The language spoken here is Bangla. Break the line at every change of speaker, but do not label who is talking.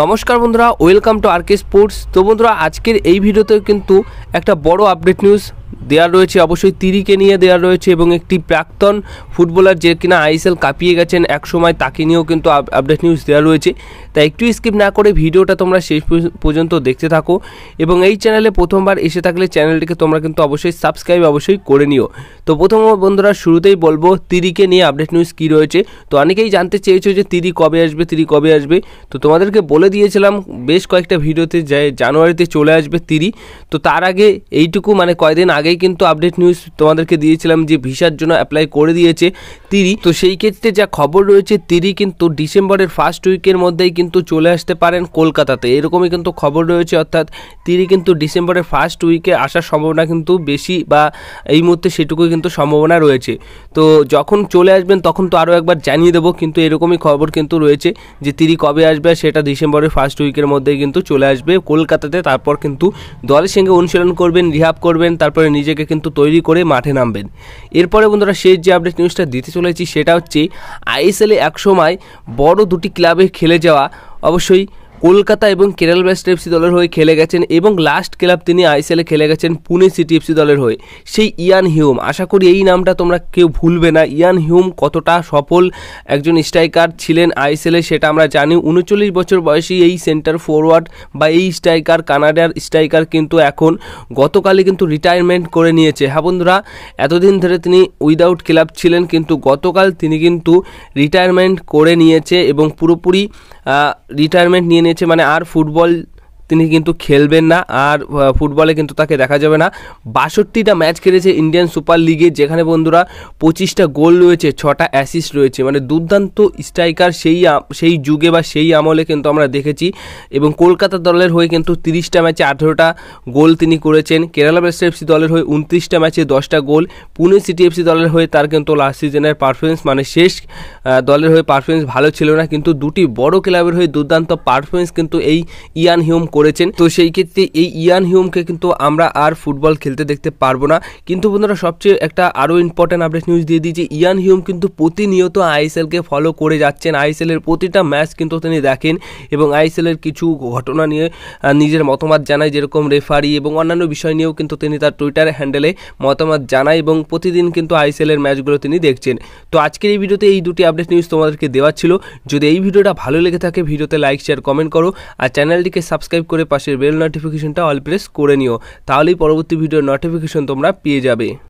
নমস্কার বন্ধুরা ওয়েলকাম টু আরকে স্পোর্টস তো বন্ধুরা আজকের এই ভিডিওতে কিন্তু একটা বড় আপডেট নিউজ দেওয়া রয়েছে অবশ্যই তিরিকে নিয়ে দেওয়া রয়েছে এবং একটি প্রাক্তন ফুটবলার যে কিনা আইএসএল কাঁপিয়ে গেছেন এক সময় তাকে নিয়েও কিন্তু আপডেট নিউজ দেওয়া রয়েছে তাই একটু স্কিপ না করে ভিডিওটা তোমরা শেষ পর্যন্ত দেখতে থাকো এবং এই চ্যানেলে প্রথমবার এসে থাকলে চ্যানেলটিকে তোমরা কিন্তু অবশ্যই সাবস্ক্রাইব অবশ্যই করে নিও তো প্রথম বন্ধুরা শুরুতেই বলবো তিরিকে নিয়ে আপডেট নিউজ কী রয়েছে তো অনেকেই জানতে চেয়েছো যে তিরি কবে আসবে তিরি কবে আসবে তো তোমাদেরকে বলে দিয়েছিলাম বেশ কয়েকটা ভিডিওতে যে জানুয়ারিতে চলে আসবে তিরি তো তার আগে এইটুকু মানে কয়দিন আগে আগেই কিন্তু আপডেট নিউজ তোমাদেরকে দিয়েছিলাম যে ভিসার জন্য অ্যাপ্লাই করে দিয়েছে তিরি তো সেই ক্ষেত্রে যা খবর রয়েছে তিরি কিন্তু ডিসেম্বরের ফার্স্ট উইকের মধ্যেই কিন্তু চলে আসতে পারেন কলকাতাতে এরকমই কিন্তু খবর রয়েছে অর্থাৎ তিরি কিন্তু ডিসেম্বরের ফার্স্ট উইকে আসার সম্ভাবনা কিন্তু বেশি বা এই মুহূর্তে সেটুকুই কিন্তু সম্ভাবনা রয়েছে তো যখন চলে আসবেন তখন তো আরও একবার জানিয়ে দেবো কিন্তু এরকমই খবর কিন্তু রয়েছে যে তিরি কবে আসবে সেটা ডিসেম্বরের ফার্স্ট উইকের মধ্যেই কিন্তু চলে আসবে কলকাতাতে তারপর কিন্তু দলের সঙ্গে অনুশীলন করবেন রিহাব করবেন তারপরে নিজেকে কিন্তু তৈরি করে মাঠে নামবেন এরপরে বন্ধুরা শেষ যে আপডেট নিউজটা দিতে চলেছি সেটা হচ্ছে আইএসএলে এক সময় বড় দুটি ক্লাবে খেলে যাওয়া অবশ্যই কলকাতা এবং কেরাল ব্লাস্ট এফসি দলের হয়ে খেলে গেছেন এবং লাস্ট ক্লাব তিনি আইসিএলে খেলে গেছেন পুনে সিটি এফসি দলের হয়ে সেই ইয়ান হিউম আশা করি এই নামটা তোমরা কেউ ভুলবে না ইয়ান হিউম কতটা সফল একজন স্ট্রাইকার ছিলেন আইসিএলে সেটা আমরা জানি উনচল্লিশ বছর বয়সী এই সেন্টার ফরওয়ার্ড বা এই স্ট্রাইকার কানাডার স্ট্রাইকার কিন্তু এখন গতকালই কিন্তু রিটায়ারমেন্ট করে নিয়েছে হ্যাঁ বন্ধুরা এতদিন ধরে তিনি উইদাউট ক্লাব ছিলেন কিন্তু গতকাল তিনি কিন্তু রিটায়ারমেন্ট করে নিয়েছে এবং পুরোপুরি রিটায়ারমেন্ট নিয়ে নিয়েছে মানে আর ফুটবল তিনি কিন্তু খেলবেন না আর ফুটবলে কিন্তু তাকে দেখা যাবে না বাষট্টিটা ম্যাচ খেলেছে ইন্ডিয়ান সুপার লিগে যেখানে বন্ধুরা পঁচিশটা গোল রয়েছে ছটা অ্যাসিস্ট রয়েছে মানে দুর্দান্ত স্ট্রাইকার সেই সেই যুগে বা সেই আমলে কিন্তু আমরা দেখেছি এবং কলকাতা দলের হয়ে কিন্তু তিরিশটা ম্যাচে আঠেরোটা গোল তিনি করেছেন কেরালা ব্লাস্ট এফসি দলের হয়ে উনত্রিশটা ম্যাচে দশটা গোল পুনে সিটি এফসি দলের হয়ে তার কিন্তু লাস্ট সিজনের পারফরমেন্স মানে শেষ দলের হয়ে পারফরমেন্স ভালো ছিল না কিন্তু দুটি বড় ক্লাবের হয়ে দুর্দান্ত পারফরমেন্স কিন্তু এই ইয়ান হিউম করেছেন তো সেই ক্ষেত্রে এই ইয়ান হিউমকে কিন্তু আমরা আর ফুটবল খেলতে দেখতে পারবো না কিন্তু বন্ধুরা সবচেয়ে একটা আরও ইম্পর্ট্যান্ট আপডেট নিউজ দিয়ে দিয়েছি ইয়ান হিউম কিন্তু প্রতিনিয়ত আইএসএলকে ফলো করে যাচ্ছেন আইএসএলের প্রতিটা ম্যাচ কিন্তু তিনি দেখেন এবং আইএসএলের কিছু ঘটনা নিয়ে নিজের মতামত জানায় যেরকম রেফারি এবং অন্যান্য বিষয় নিয়েও কিন্তু তিনি তার টুইটার হ্যান্ডেলে মতামত জানায় এবং প্রতিদিন কিন্তু আইএসএলের ম্যাচগুলো তিনি দেখছেন তো আজকের এই ভিডিওতে এই দুটি আপডেট নিউজ তোমাদেরকে দেওয়া ছিল যদি এই ভিডিওটা ভালো লেগে থাকে ভিডিওতে লাইক শেয়ার কমেন্ট করো আর চ্যানেলটিকে সাবস্ক্রাইব করে পাশের বেল নোটিফিকেশনটা অল প্রেস করে নিও তাহলেই পরবর্তী ভিডিওর নোটিফিকেশন তোমরা পেয়ে যাবে